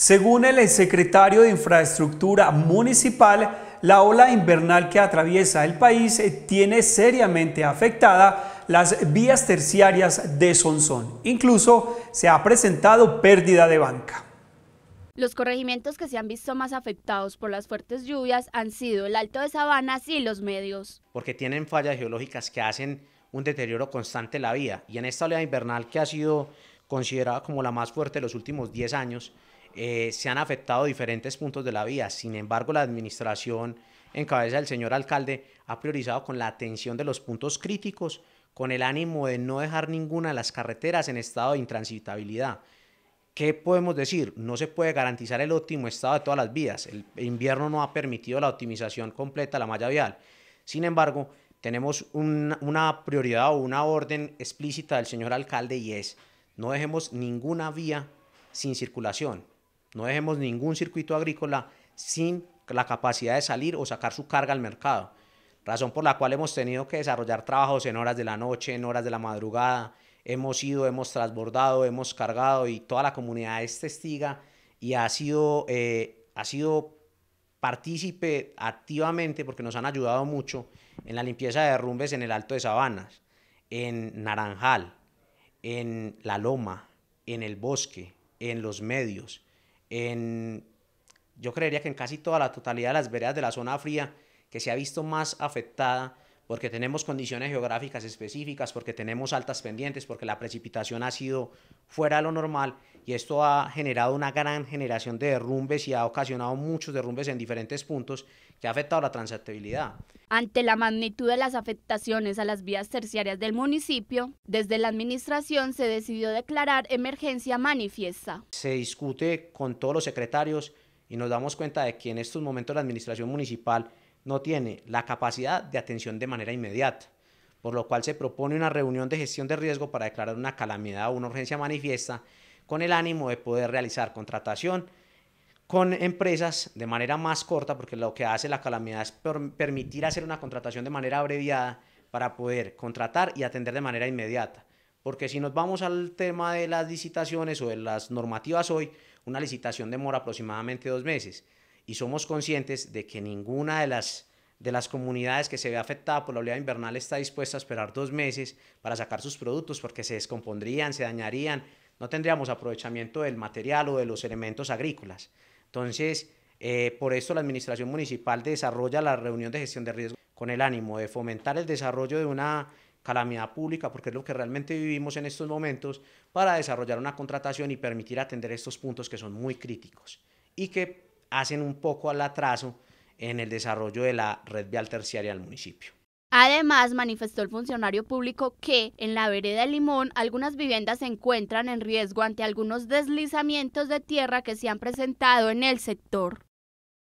Según el secretario de Infraestructura Municipal, la ola invernal que atraviesa el país tiene seriamente afectada las vías terciarias de Sonsón. Incluso se ha presentado pérdida de banca. Los corregimientos que se han visto más afectados por las fuertes lluvias han sido el Alto de Sabanas y los medios. Porque tienen fallas geológicas que hacen un deterioro constante en la vía. Y en esta ola invernal que ha sido considerada como la más fuerte de los últimos 10 años, eh, se han afectado diferentes puntos de la vía. Sin embargo, la administración en cabeza del señor alcalde ha priorizado con la atención de los puntos críticos, con el ánimo de no dejar ninguna de las carreteras en estado de intransitabilidad. ¿Qué podemos decir? No se puede garantizar el óptimo estado de todas las vías. El invierno no ha permitido la optimización completa de la malla vial. Sin embargo, tenemos una prioridad o una orden explícita del señor alcalde y es no dejemos ninguna vía sin circulación. No dejemos ningún circuito agrícola sin la capacidad de salir o sacar su carga al mercado. Razón por la cual hemos tenido que desarrollar trabajos en horas de la noche, en horas de la madrugada. Hemos ido, hemos transbordado, hemos cargado y toda la comunidad es testiga y ha sido, eh, ha sido partícipe activamente porque nos han ayudado mucho en la limpieza de derrumbes en el Alto de Sabanas, en Naranjal, en La Loma, en el bosque, en los medios en, yo creería que en casi toda la totalidad de las veredas de la zona fría, que se ha visto más afectada porque tenemos condiciones geográficas específicas, porque tenemos altas pendientes, porque la precipitación ha sido fuera de lo normal y esto ha generado una gran generación de derrumbes y ha ocasionado muchos derrumbes en diferentes puntos que ha afectado la transitabilidad. Ante la magnitud de las afectaciones a las vías terciarias del municipio, desde la administración se decidió declarar emergencia manifiesta. Se discute con todos los secretarios y nos damos cuenta de que en estos momentos la administración municipal no tiene la capacidad de atención de manera inmediata, por lo cual se propone una reunión de gestión de riesgo para declarar una calamidad o una urgencia manifiesta con el ánimo de poder realizar contratación con empresas de manera más corta, porque lo que hace la calamidad es permitir hacer una contratación de manera abreviada para poder contratar y atender de manera inmediata. Porque si nos vamos al tema de las licitaciones o de las normativas hoy, una licitación demora aproximadamente dos meses y somos conscientes de que ninguna de las, de las comunidades que se ve afectada por la oleada invernal está dispuesta a esperar dos meses para sacar sus productos porque se descompondrían, se dañarían, no tendríamos aprovechamiento del material o de los elementos agrícolas. Entonces, eh, por esto la Administración Municipal desarrolla la reunión de gestión de riesgo con el ánimo de fomentar el desarrollo de una calamidad pública, porque es lo que realmente vivimos en estos momentos, para desarrollar una contratación y permitir atender estos puntos que son muy críticos y que hacen un poco al atraso en el desarrollo de la red vial terciaria del municipio. Además, manifestó el funcionario público que en la vereda de Limón algunas viviendas se encuentran en riesgo ante algunos deslizamientos de tierra que se han presentado en el sector.